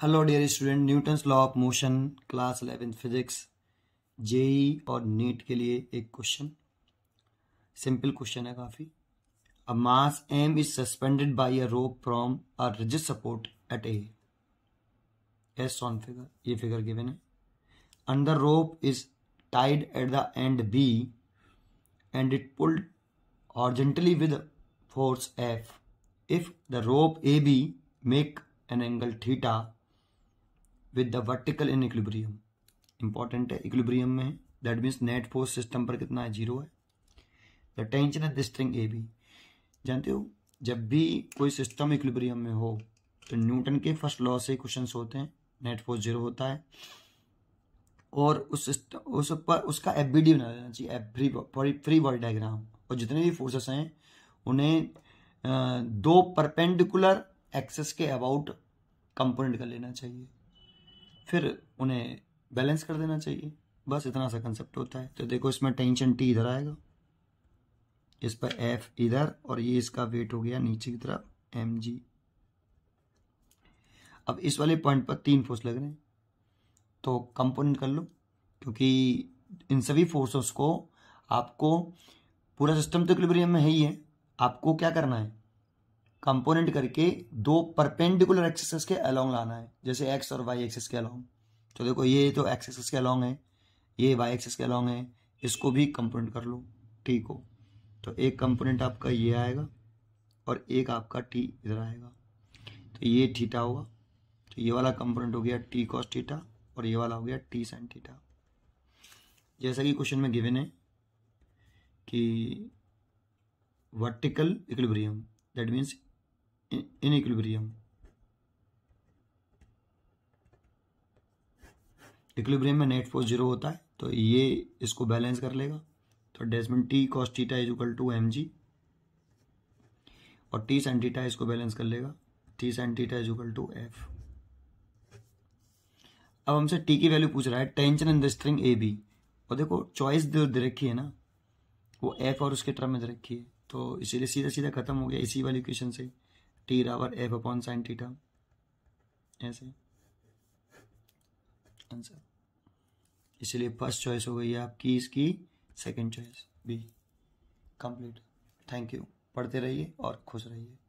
hello dear student Newton's law of motion class eleven physics JEE और NEET के लिए एक क्वेश्चन सिंपल क्वेश्चन है काफ़ी a mass M is suspended by a rope from a rigid support at A as on figure ये figure given है under rope is tied at the end B and it pulled horizontally with force F if the rope A B make an angle theta with the vertical in equilibrium important है equilibrium में that means net force system पर कितना है zero है the tension of the string A B जानते हो जब भी कोई सिस्टम इक्विब्रियम में हो तो न्यूटन के फर्स्ट लॉ से क्वेश्चन होते हैं नेट फोर्स जीरो होता है और उस सिस्टम उस पर उसका एफ बी डी बना देना चाहिए फ्री बॉडी डायग्राम और जितने भी फोर्सेस हैं उन्हें दो परपेंडिकुलर एक्सेस के अबाउट कंपोनेंट कर लेना चाहिए फिर उन्हें बैलेंस कर देना चाहिए बस इतना सा कंसेप्ट होता है तो देखो इसमें टेंशन टी इधर आएगा इस पर एफ इधर और ये इसका वेट हो गया नीचे की तरफ एम जी अब इस वाले पॉइंट पर तीन फोर्स लग रहे हैं तो कंपोनेंट कर लो क्योंकि इन सभी फोर्सेस को आपको पूरा सिस्टम तो इक्विलिब्रियम में है ही है आपको क्या करना है कंपोनेंट करके दो परपेंडिकुलर एक्सेस के अलोंग लाना है जैसे एक्स और वाई एक्सेस के अलोंग तो देखो ये तो एक्स एक्सेस के अलोंग है ये वाई एक्सेस के अलोंग है इसको भी कंपोनेंट कर लो टी को तो एक कंपोनेंट आपका ये आएगा और एक आपका टी इधर आएगा तो ये ठीटा होगा तो ये वाला कंपोनेंट हो गया टी कॉस ठीटा और ये वाला हो गया टी साइन ठीठा जैसा कि क्वेश्चन में गिवन है कि vertical equilibrium that means in equilibrium equilibrium में नेट फोर्स जीरो होता है तो ये इसको बैलेंस कर लेगा तो डेसमिन T cos theta is equal to M G और टी साइन टीटा इसको बैलेंस कर लेगा T sine theta is equal to F अब हमसे टी की वैल्यू पूछ रहा है tension in the string A B और देखो चॉइस जो दे रखी है ना वो एफ और उसके टर्म में दे रखी है तो इसीलिए सीधा सीधा खत्म हो गया इसी वाली क्वेश्चन से टी बराबर एफ अपॉन साइन टीटा ऐसे आंसर इसलिए फर्स्ट चॉइस हो गई है आपकी इसकी second choice B complete thank you पढ़ते रहिए और खुश रहिए